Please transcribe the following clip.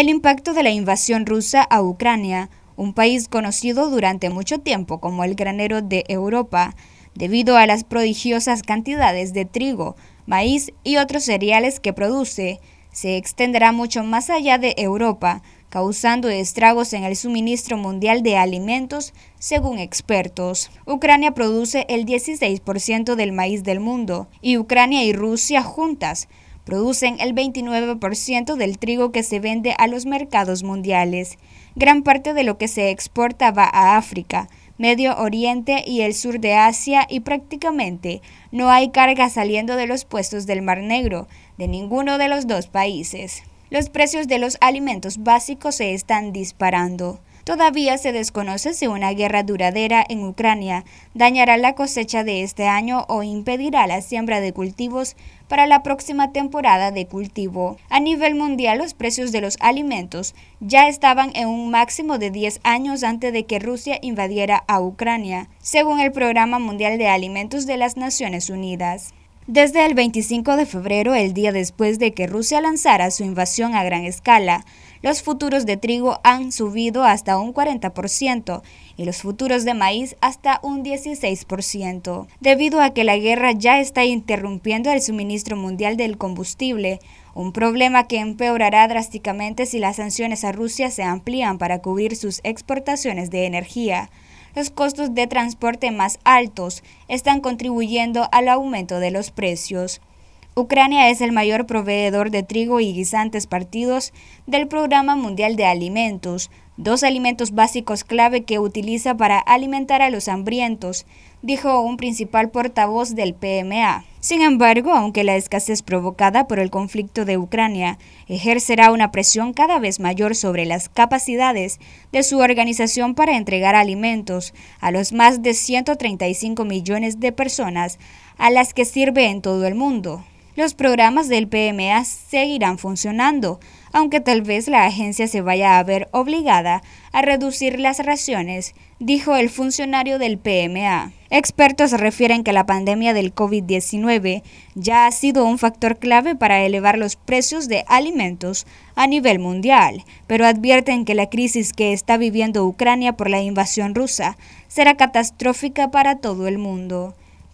el impacto de la invasión rusa a Ucrania, un país conocido durante mucho tiempo como el granero de Europa, debido a las prodigiosas cantidades de trigo, maíz y otros cereales que produce, se extenderá mucho más allá de Europa, causando estragos en el suministro mundial de alimentos, según expertos. Ucrania produce el 16% del maíz del mundo, y Ucrania y Rusia juntas producen el 29% del trigo que se vende a los mercados mundiales. Gran parte de lo que se exporta va a África, Medio Oriente y el sur de Asia y prácticamente no hay carga saliendo de los puestos del Mar Negro, de ninguno de los dos países. Los precios de los alimentos básicos se están disparando. Todavía se desconoce si una guerra duradera en Ucrania dañará la cosecha de este año o impedirá la siembra de cultivos para la próxima temporada de cultivo. A nivel mundial, los precios de los alimentos ya estaban en un máximo de 10 años antes de que Rusia invadiera a Ucrania, según el Programa Mundial de Alimentos de las Naciones Unidas. Desde el 25 de febrero, el día después de que Rusia lanzara su invasión a gran escala, los futuros de trigo han subido hasta un 40% y los futuros de maíz hasta un 16%. Debido a que la guerra ya está interrumpiendo el suministro mundial del combustible, un problema que empeorará drásticamente si las sanciones a Rusia se amplían para cubrir sus exportaciones de energía. Los costos de transporte más altos están contribuyendo al aumento de los precios. Ucrania es el mayor proveedor de trigo y guisantes partidos del Programa Mundial de Alimentos, dos alimentos básicos clave que utiliza para alimentar a los hambrientos, dijo un principal portavoz del PMA. Sin embargo, aunque la escasez provocada por el conflicto de Ucrania ejercerá una presión cada vez mayor sobre las capacidades de su organización para entregar alimentos a los más de 135 millones de personas a las que sirve en todo el mundo los programas del PMA seguirán funcionando, aunque tal vez la agencia se vaya a ver obligada a reducir las raciones, dijo el funcionario del PMA. Expertos refieren que la pandemia del COVID-19 ya ha sido un factor clave para elevar los precios de alimentos a nivel mundial, pero advierten que la crisis que está viviendo Ucrania por la invasión rusa será catastrófica para todo el mundo.